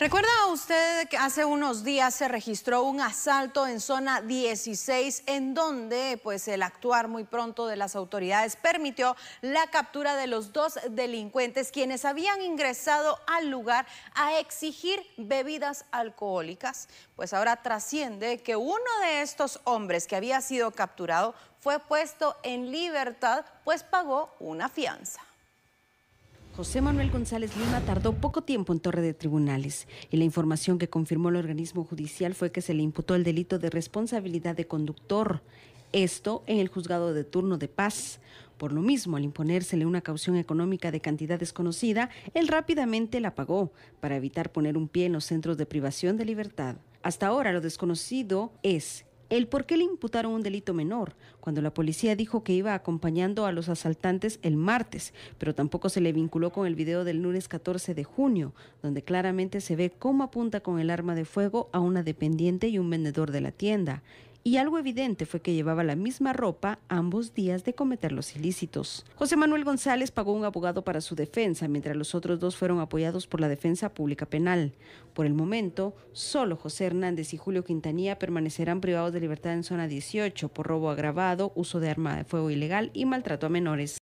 ¿Recuerda usted que hace unos días se registró un asalto en zona 16 en donde pues el actuar muy pronto de las autoridades permitió la captura de los dos delincuentes quienes habían ingresado al lugar a exigir bebidas alcohólicas? Pues ahora trasciende que uno de estos hombres que había sido capturado fue puesto en libertad pues pagó una fianza. José Manuel González Lima tardó poco tiempo en torre de tribunales y la información que confirmó el organismo judicial fue que se le imputó el delito de responsabilidad de conductor, esto en el juzgado de turno de paz. Por lo mismo, al imponérsele una caución económica de cantidad desconocida, él rápidamente la pagó para evitar poner un pie en los centros de privación de libertad. Hasta ahora lo desconocido es el por qué le imputaron un delito menor, cuando la policía dijo que iba acompañando a los asaltantes el martes, pero tampoco se le vinculó con el video del lunes 14 de junio, donde claramente se ve cómo apunta con el arma de fuego a una dependiente y un vendedor de la tienda y algo evidente fue que llevaba la misma ropa ambos días de cometer los ilícitos. José Manuel González pagó un abogado para su defensa, mientras los otros dos fueron apoyados por la Defensa Pública Penal. Por el momento, solo José Hernández y Julio Quintanilla permanecerán privados de libertad en zona 18 por robo agravado, uso de arma de fuego ilegal y maltrato a menores.